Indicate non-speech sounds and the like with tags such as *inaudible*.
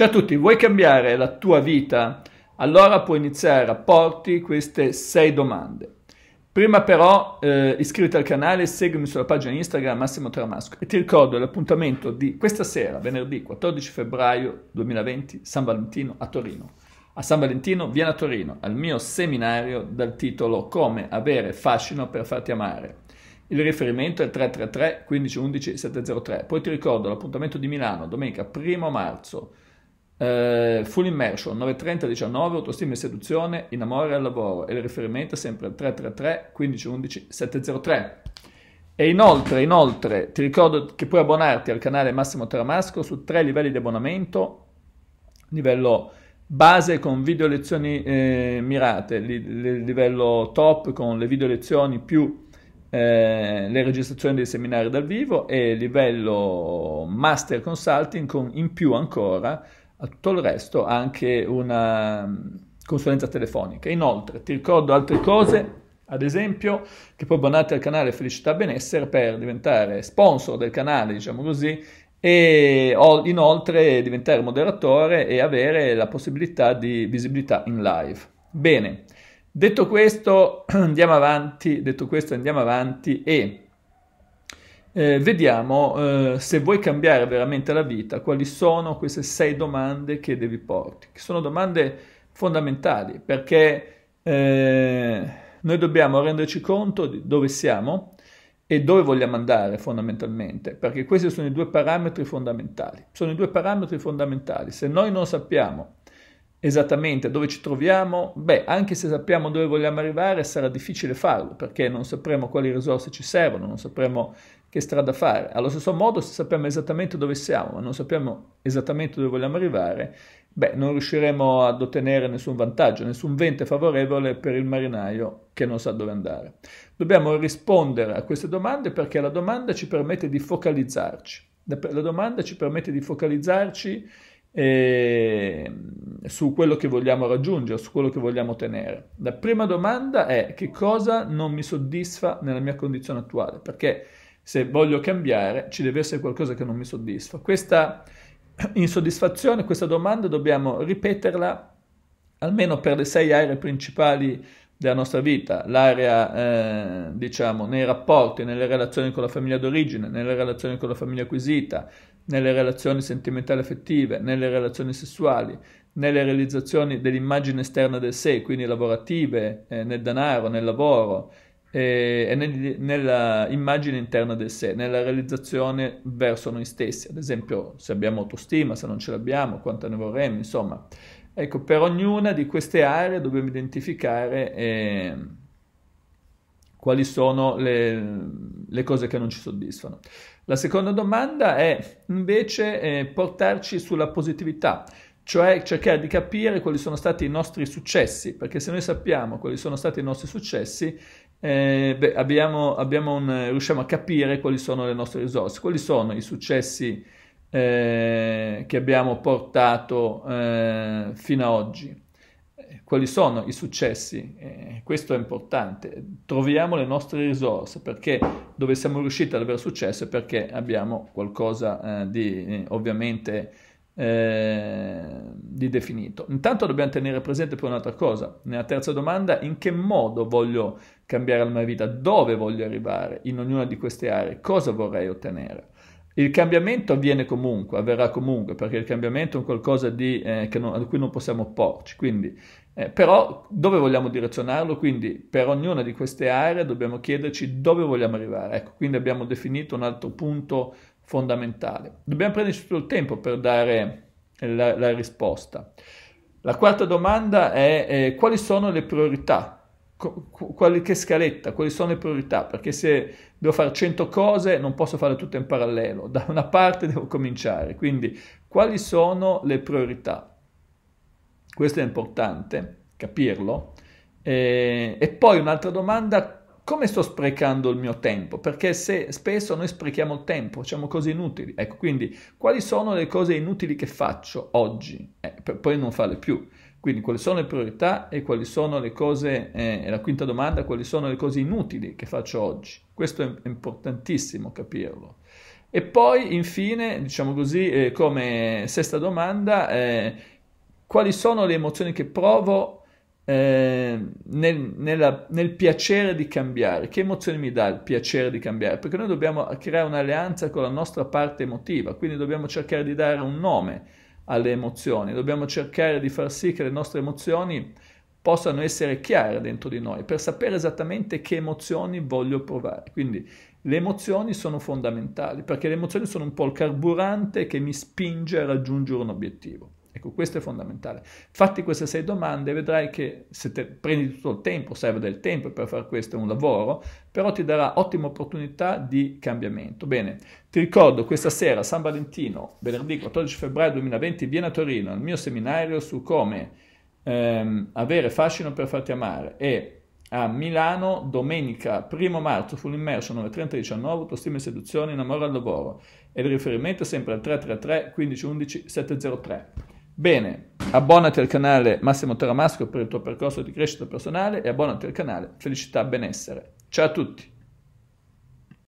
Ciao a tutti, vuoi cambiare la tua vita? Allora puoi iniziare a porti queste sei domande. Prima però eh, iscriviti al canale, seguimi sulla pagina Instagram Massimo Tramasco e ti ricordo l'appuntamento di questa sera, venerdì 14 febbraio 2020, San Valentino a Torino. A San Valentino vieni a Torino al mio seminario dal titolo Come avere fascino per farti amare. Il riferimento è il 333 1511 703. Poi ti ricordo l'appuntamento di Milano domenica 1 marzo Uh, full Immersion 93019, autostima e seduzione, in amore al lavoro e il riferimento è sempre al 333 1511 703. E inoltre, inoltre, ti ricordo che puoi abbonarti al canale Massimo Teramasco su tre livelli di abbonamento, livello base con video lezioni eh, mirate, li, li, livello top con le video lezioni più eh, le registrazioni dei seminari dal vivo e livello master consulting con in più ancora a tutto il resto anche una mm, consulenza telefonica. Inoltre ti ricordo altre cose, ad esempio che puoi abbonarti al canale Felicità Benessere per diventare sponsor del canale, diciamo così, e inoltre diventare moderatore e avere la possibilità di visibilità in live. Bene, detto questo *clears throat* andiamo avanti, detto questo andiamo avanti e eh, vediamo eh, se vuoi cambiare veramente la vita, quali sono queste sei domande che devi porti, che sono domande fondamentali perché eh, noi dobbiamo renderci conto di dove siamo e dove vogliamo andare fondamentalmente, perché questi sono i due parametri fondamentali. Sono i due parametri fondamentali. Se noi non sappiamo esattamente dove ci troviamo, beh, anche se sappiamo dove vogliamo arrivare, sarà difficile farlo perché non sapremo quali risorse ci servono, non sapremo che strada fare. Allo stesso modo, se sappiamo esattamente dove siamo, ma non sappiamo esattamente dove vogliamo arrivare, beh, non riusciremo ad ottenere nessun vantaggio, nessun vento favorevole per il marinaio che non sa dove andare. Dobbiamo rispondere a queste domande perché la domanda ci permette di focalizzarci. La domanda ci permette di focalizzarci eh, su quello che vogliamo raggiungere, su quello che vogliamo ottenere. La prima domanda è che cosa non mi soddisfa nella mia condizione attuale, perché se voglio cambiare ci deve essere qualcosa che non mi soddisfa. Questa insoddisfazione, questa domanda dobbiamo ripeterla almeno per le sei aree principali della nostra vita, l'area eh, diciamo nei rapporti, nelle relazioni con la famiglia d'origine, nelle relazioni con la famiglia acquisita, nelle relazioni sentimentali affettive, nelle relazioni sessuali, nelle realizzazioni dell'immagine esterna del sé, quindi lavorative, eh, nel denaro, nel lavoro, e, e nel, nella immagine interna del sé, nella realizzazione verso noi stessi, ad esempio se abbiamo autostima, se non ce l'abbiamo, quanta ne vorremmo, insomma. Ecco, per ognuna di queste aree dobbiamo identificare eh, quali sono le, le, cose che non ci soddisfano. La seconda domanda è invece eh, portarci sulla positività, cioè cercare di capire quali sono stati i nostri successi, perché se noi sappiamo quali sono stati i nostri successi, eh, beh, abbiamo, abbiamo un, riusciamo a capire quali sono le nostre risorse, quali sono i successi eh, che abbiamo portato eh, fino ad oggi, eh, quali sono i successi, eh, questo è importante, troviamo le nostre risorse perché dove siamo riusciti ad avere successo è perché abbiamo qualcosa eh, di ovviamente di definito. Intanto dobbiamo tenere presente poi un'altra cosa, nella terza domanda, in che modo voglio cambiare la mia vita, dove voglio arrivare in ognuna di queste aree, cosa vorrei ottenere. Il cambiamento avviene comunque, avverrà comunque, perché il cambiamento è un qualcosa di, eh, non, a cui non possiamo opporci, quindi, eh, però dove vogliamo direzionarlo? Quindi per ognuna di queste aree dobbiamo chiederci dove vogliamo arrivare. Ecco, quindi abbiamo definito un altro punto fondamentale. Dobbiamo prenderci tutto il tempo per dare eh, la, la risposta. La quarta domanda è eh, quali sono le priorità quali, scaletta, quali sono le priorità, perché se devo fare 100 cose non posso fare tutte in parallelo, da una parte devo cominciare, quindi quali sono le priorità? Questo è importante capirlo. E, e poi un'altra domanda, come sto sprecando il mio tempo? Perché se spesso noi sprechiamo tempo, facciamo cose inutili. Ecco, quindi quali sono le cose inutili che faccio oggi eh, per poi non farle più? Quindi quali sono le priorità e quali sono le cose, eh, e la quinta domanda, quali sono le cose inutili che faccio oggi? Questo è importantissimo capirlo. E poi infine, diciamo così, eh, come sesta domanda, eh, quali sono le emozioni che provo eh, nel, nella, nel piacere di cambiare? Che emozioni mi dà il piacere di cambiare? Perché noi dobbiamo creare un'alleanza con la nostra parte emotiva, quindi dobbiamo cercare di dare un nome alle emozioni, dobbiamo cercare di far sì che le nostre emozioni possano essere chiare dentro di noi per sapere esattamente che emozioni voglio provare. Quindi le emozioni sono fondamentali perché le emozioni sono un po' il carburante che mi spinge a raggiungere un obiettivo. Ecco, questo è fondamentale. Fatti queste sei domande, vedrai che se te, prendi tutto il tempo, serve del tempo per fare questo, è un lavoro, però ti darà ottima opportunità di cambiamento. Bene, ti ricordo questa sera, San Valentino, venerdì 14 febbraio 2020, vieni a Torino al mio seminario su come ehm, avere fascino per farti amare e a Milano domenica 1 marzo full immersion 9.30-19 autostima e seduzione in amore al lavoro e il riferimento è sempre al 333 1511 703 Bene, abbonati al canale Massimo Teramasco per il tuo percorso di crescita personale e abbonati al canale Felicità Benessere. Ciao a tutti!